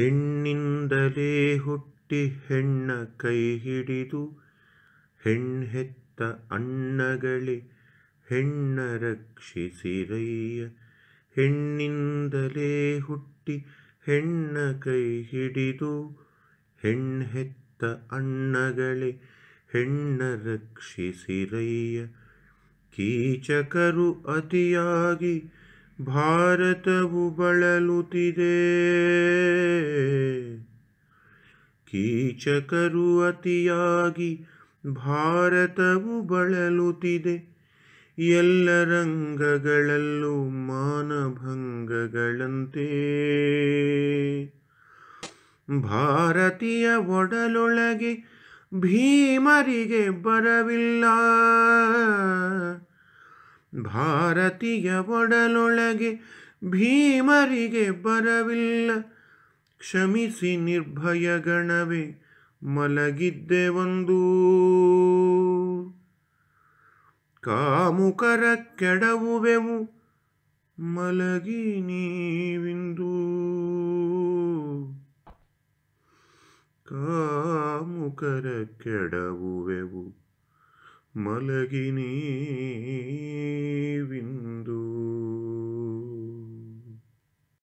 ಹೆಣ್ಣಿಂದಲೇ ಹುಟ್ಟಿ ಹೆಣ್ಣ ಕೈ ಹಿಡಿದು ಹೆಣ್ಣೆತ್ತ ಅಣ್ಣಗಳೇ ಹೆಣ್ಣ ರಕ್ಷಿಸಿರಯ್ಯ ಹೆಣ್ಣಿಂದಲೇ ಹುಟ್ಟಿ ಹೆಣ್ಣ ಕೈ ಹಿಡಿದು ಹೆಣ್ಣೆತ್ತ ಅಣ್ಣಗಳೇ ಹೆಣ್ಣ ರಕ್ಷಿಸಿರಯ್ಯ ಕೀಚಕರು ಅತಿಯಾಗಿ ಭಾರತವು ಬಳಲುತ್ತಿದೆ ಕೀಚಕರು ಅತಿಯಾಗಿ ಭಾರತವು ಬಳಲುತ್ತಿದೆ ಎಲ್ಲ ರಂಗಗಳಲ್ಲೂ ಮಾನಭಂಗಗಳಂತೆ ಭಾರತೀಯ ಒಡಲೊಳಗೆ ಭೀಮರಿಗೆ ಬರವಿಲ್ಲ ಭಾರತೀಯ ಒಡಲೊಳಗೆ ಭೀಮರಿಗೆ ಬರವಿಲ್ಲ ಕ್ಷಮಿಸಿ ನಿರ್ಭಯ ಗಣವೇ ಮಲಗಿದ್ದೆ ಒಂದು ಕಾಮುಕರ ಕೆಡವುವೆವು ಮಲಗಿ ನೀವಿಂದು ಕಾಮುಕರ ಕೆಡವುವೆವು ಮಲಗಿ ನೀ